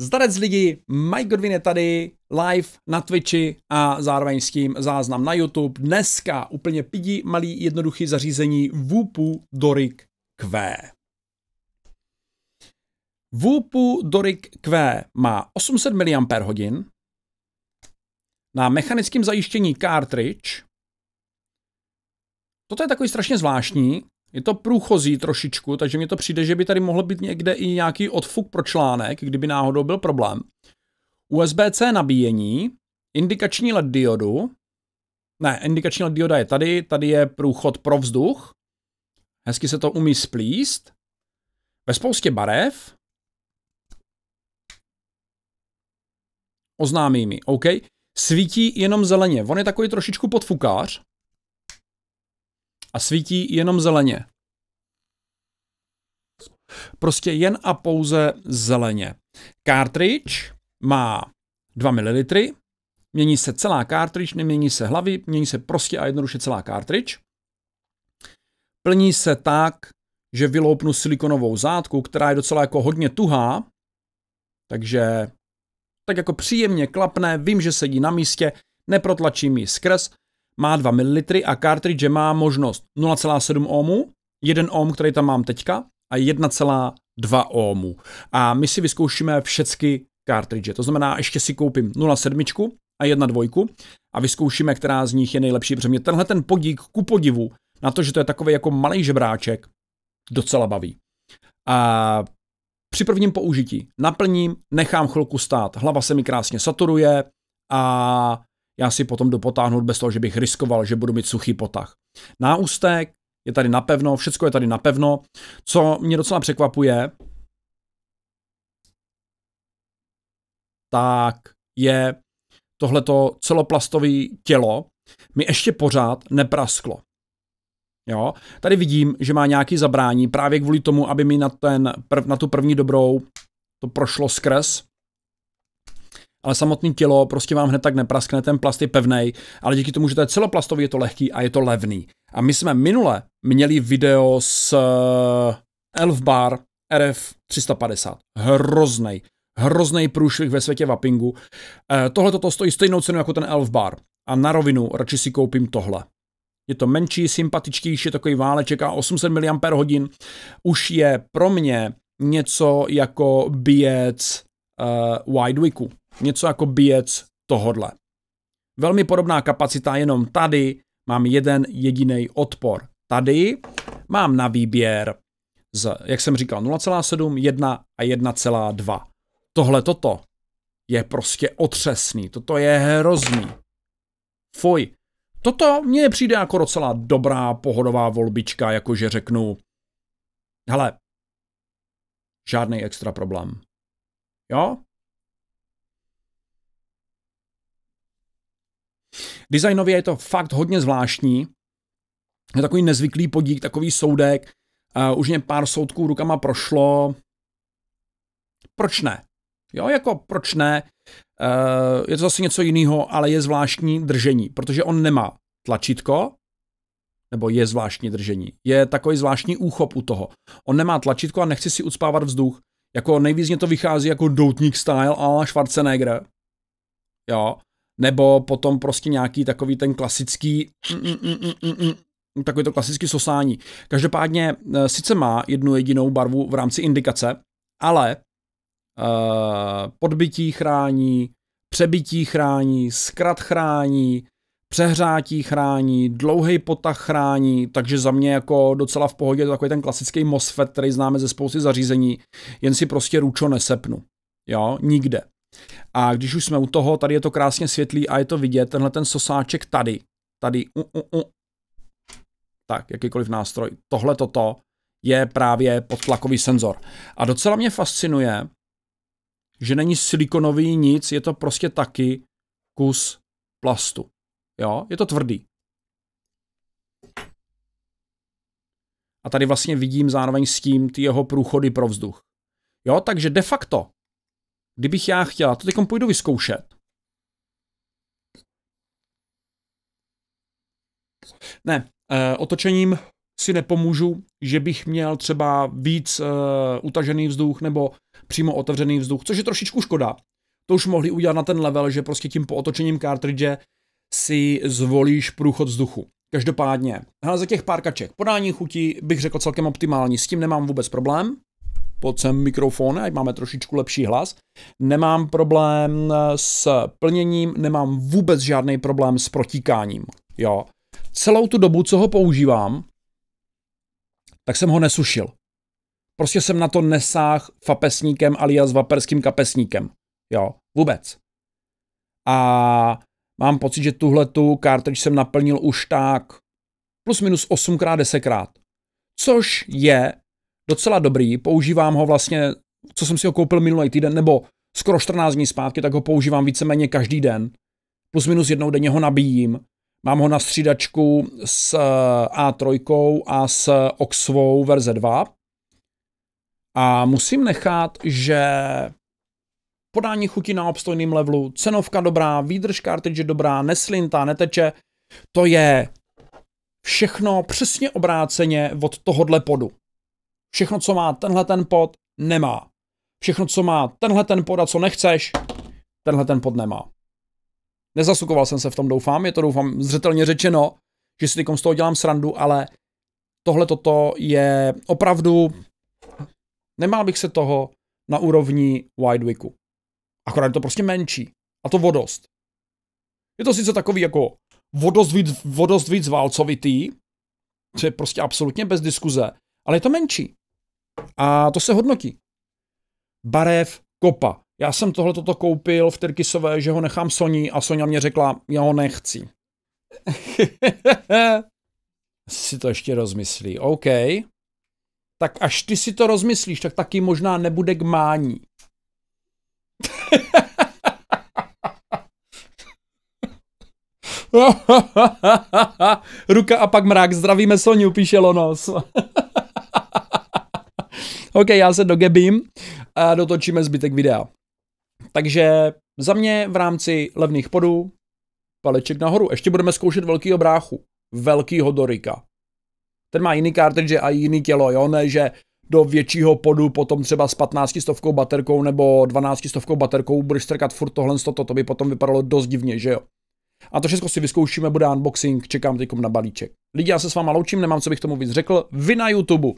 Zdarec lidi, Mike Godwin je tady live na Twitchi a zároveň s tím záznam na YouTube. Dneska úplně pidi malý jednoduchý zařízení Vupu Dorik Q. Vupu Dorik Q má 800 mAh na mechanickém zajištění cartridge. Toto je takový strašně zvláštní, je to průchozí trošičku, takže mně to přijde, že by tady mohl být někde i nějaký odfuk pro článek, kdyby náhodou byl problém. USB-C nabíjení, indikační LED diodu, ne, indikační LED dioda je tady, tady je průchod pro vzduch, hezky se to umí splíst, ve spoustě barev, oznámí mi, OK, svítí jenom zeleně. On je takový trošičku podfukář, a svítí jenom zeleně. Prostě jen a pouze zeleně. Cartridge má 2 ml, mění se celá cartridge, nemění se hlavy, mění se prostě a jednoduše celá cartridge. Plní se tak, že vyloupnu silikonovou zátku, která je docela jako hodně tuhá, takže tak jako příjemně klapne, vím, že sedí na místě, neprotlačím ji skrz, má 2 ml a cartridge má možnost 0,7 ohmů, 1 ohm, který tam mám teďka, a 1,2 ohmů. A my si vyzkoušíme všechny cartridge. To znamená, ještě si koupím 0,7 a 1,2 a vyzkoušíme, která z nich je nejlepší, protože mě tenhle ten podík ku podivu na to, že to je takový jako malý žebráček, docela baví. A při prvním použití naplním, nechám chvilku stát, hlava se mi krásně saturuje a já si potom dopotáhnout bez toho, že bych riskoval, že budu mít suchý potah. Náustek je tady napevno, všechno je tady napevno. Co mě docela překvapuje, tak je tohleto celoplastové tělo mi ještě pořád neprasklo. Jo? Tady vidím, že má nějaký zabrání právě kvůli tomu, aby mi na, ten, na tu první dobrou to prošlo skrz ale samotné tělo prostě vám hned tak nepraskne, ten plast je pevnej, ale díky tomu, že to je celoplastový, je to lehký a je to levný. A my jsme minule měli video s eh, Elf Bar RF 350. hrozný, hrozný průšvih ve světě vapingu. Eh, tohle toto stojí stejnou cenu jako ten Elf Bar. A na rovinu radši si koupím tohle. Je to menší, sympatičtější, takový váleček a 800 mAh už je pro mě něco jako běc uh, eh, Wide něco jako běc tohodle. Velmi podobná kapacita, jenom tady mám jeden jediný odpor. Tady mám na výběr z, jak jsem říkal, 0,7, 1 a 1,2. Tohle toto je prostě otřesný, toto je hrozný. Foj. Toto mně přijde jako docela dobrá pohodová volbička, jakože řeknu, hele, žádný extra problém. Jo? Designově je to fakt hodně zvláštní. Je takový nezvyklý podík, takový soudek. Uh, už mě pár soudků rukama prošlo. Proč ne? Jo, jako proč ne? Uh, je to zase něco jiného, ale je zvláštní držení, protože on nemá tlačítko, nebo je zvláštní držení. Je takový zvláštní úchop u toho. On nemá tlačítko a nechci si ucpávat vzduch. Jako nejvíc mě to vychází jako doutník style a Schwarzenegger. Jo nebo potom prostě nějaký takový ten klasický mm, mm, mm, takový to klasický sosání. Každopádně eh, sice má jednu jedinou barvu v rámci indikace, ale uh, podbytí chrání, přebytí chrání, zkrat chrání, přehrátí chrání, dlouhý potah chrání, takže za mě jako docela v pohodě takový ten klasický MOSFET, který známe ze spousty zařízení, jen si prostě ručo nesepnu. Jo, nikde. A když už jsme u toho, tady je to krásně světlý a je to vidět, tenhle ten sosáček tady, tady, uh, uh, uh. tak, jakýkoliv nástroj, tohle toto je právě podtlakový senzor. A docela mě fascinuje, že není silikonový nic, je to prostě taky kus plastu. Jo, je to tvrdý. A tady vlastně vidím zároveň s tím ty jeho průchody pro vzduch. Jo, takže de facto kdybych já chtěla, to teď půjdu vyzkoušet. Ne, e, otočením si nepomůžu, že bych měl třeba víc e, utažený vzduch nebo přímo otevřený vzduch, což je trošičku škoda. To už mohli udělat na ten level, že prostě tím po otočením kartridže si zvolíš průchod vzduchu. Každopádně, hele, za těch pár kaček podání chuti bych řekl celkem optimální, s tím nemám vůbec problém pod sem mikrofon, ať máme trošičku lepší hlas. Nemám problém s plněním, nemám vůbec žádný problém s protíkáním. Jo. Celou tu dobu, co ho používám, tak jsem ho nesušil. Prostě jsem na to nesáh fapesníkem alias vaperským kapesníkem. Jo, vůbec. A mám pocit, že tuhle tu cartridge jsem naplnil už tak plus minus 8x, 10x. Což je docela dobrý, používám ho vlastně, co jsem si ho koupil minulý týden, nebo skoro 14 dní zpátky, tak ho používám víceméně každý den. Plus minus jednou denně ho nabíjím. Mám ho na střídačku s eh, A3 a s Oxvou verze 2. A musím nechat, že podání chutí na obstojným levelu, cenovka dobrá, výdrž cartridge dobrá, neslintá, neteče, to je všechno přesně obráceně od tohohle podu. Všechno, co má tenhle ten pod, nemá. Všechno, co má tenhle ten pod a co nechceš, tenhle ten pod nemá. Nezasukoval jsem se v tom, doufám, je to doufám zřetelně řečeno, že si z toho dělám srandu, ale tohle toto je opravdu, nemá bych se toho na úrovni Widewicku. Akorát je to prostě menší. A to vodost. Je to sice takový jako vodost víc, vodost víc válcovitý, to je prostě absolutně bez diskuze, ale je to menší. A to se hodnotí. Barev kopa. Já jsem tohle toto koupil v Tyrkisové, že ho nechám Soní a Sonia mě řekla, já ho nechci. si to ještě rozmyslí. OK. Tak až ty si to rozmyslíš, tak taky možná nebude k mání. Ruka a pak mrak. Zdravíme Soniu, píše Lonos. OK, já se dogebím a dotočíme zbytek videa. Takže za mě v rámci levných podů paleček nahoru. Ještě budeme zkoušet velkýho bráchu. Velkýho Dorika. Ten má jiný cartridge a jiný tělo, jo? Ne, že do většího podu potom třeba s 15 stovkou baterkou nebo 12 stovkou baterkou budeš strkat furt tohle toto, to by potom vypadalo dost divně, že jo? A to všechno si vyzkoušíme, bude unboxing, čekám teď na balíček. Lidi, já se s váma loučím, nemám co bych tomu víc řekl. Vy na YouTube,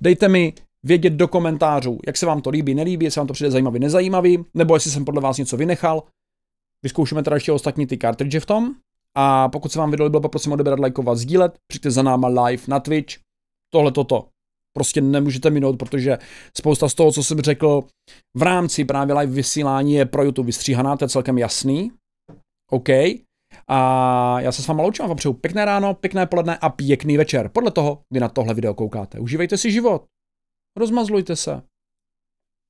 dejte mi vědět do komentářů, jak se vám to líbí, nelíbí, jestli vám to přijde zajímavý, nezajímavý, nebo jestli jsem podle vás něco vynechal. Vyzkoušíme teda ještě ostatní ty cartridge v tom. A pokud se vám video líbilo, poprosím odebrat, lajkovat, sdílet, přijďte za náma live na Twitch, tohle toto prostě nemůžete minout, protože spousta z toho, co jsem řekl v rámci právě live vysílání je pro YouTube vystříhaná, to je celkem jasný. OK. A já se s váma loučím a vám přeju pěkné ráno, pěkné poledne a pěkný večer, podle toho, kdy na tohle video koukáte. Užívejte si život. Rozmazlujte se.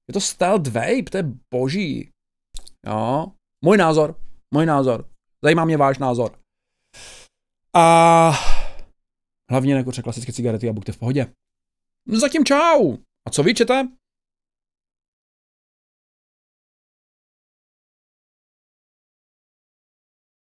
Je to stealth vape, to je boží. Jo. Můj názor. Můj názor. Zajímá mě váš názor. A hlavně nekuřte klasické cigarety a buďte v pohodě. No zatím čau. A co vy